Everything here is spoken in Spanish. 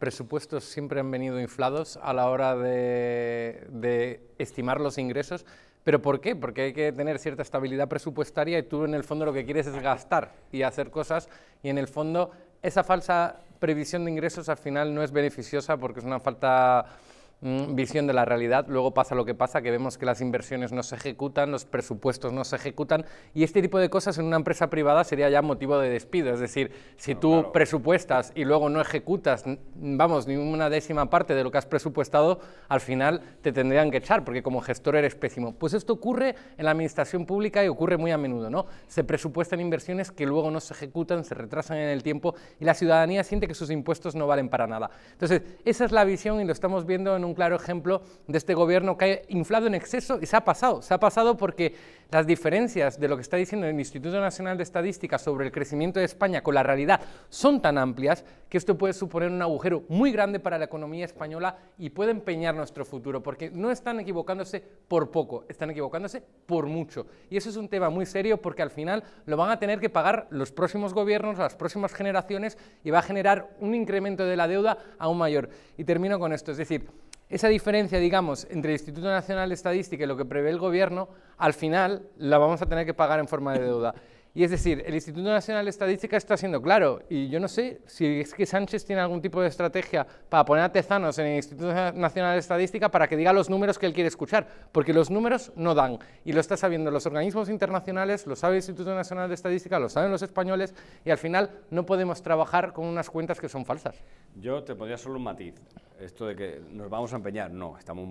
presupuestos siempre han venido inflados a la hora de, estimar los ingresos. ¿Pero por qué? Porque hay que tener cierta estabilidad presupuestaria y tú en el fondo lo que quieres es gastar y hacer cosas y en el fondo esa falsa previsión de ingresos al final no es beneficiosa porque es una falta Mm, visión de la realidad, luego pasa lo que pasa, que vemos que las inversiones no se ejecutan, los presupuestos no se ejecutan y este tipo de cosas en una empresa privada sería ya motivo de despido. Es decir, si tú presupuestas y luego no ejecutas, vamos, ni una décima parte de lo que has presupuestado, al final te tendrían que echar porque como gestor eres pésimo. Pues esto ocurre en la administración pública y ocurre muy a menudo, ¿no? Se presupuestan inversiones que luego no se ejecutan, se retrasan en el tiempo y la ciudadanía siente que sus impuestos no valen para nada. Entonces, esa es la visión y lo estamos viendo en un un claro ejemplo de este gobierno que ha inflado en exceso y se ha pasado. Se ha pasado porque las diferencias de lo que está diciendo el Instituto Nacional de Estadística sobre el crecimiento de España con la realidad son tan amplias que esto puede suponer un agujero muy grande para la economía española y puede empeñar nuestro futuro, porque no están equivocándose por poco, están equivocándose por mucho. Y eso es un tema muy serio porque al final lo van a tener que pagar los próximos gobiernos, las próximas generaciones y va a generar un incremento de la deuda aún mayor. Y termino con esto, es decir, esa diferencia, digamos, entre el Instituto Nacional de Estadística y lo que prevé el gobierno, al final la vamos a tener que pagar en forma de deuda. Y es decir, el Instituto Nacional de Estadística está siendo claro, y yo no sé si es que Sánchez tiene algún tipo de estrategia para poner a Tezanos en el Instituto Nacional de Estadística para que diga los números que él quiere escuchar, porque los números no dan, y lo está sabiendo los organismos internacionales, lo sabe el Instituto Nacional de Estadística, lo saben los españoles, y al final no podemos trabajar con unas cuentas que son falsas. Yo te podría solo un matiz, esto de que nos vamos a empeñar, no, estamos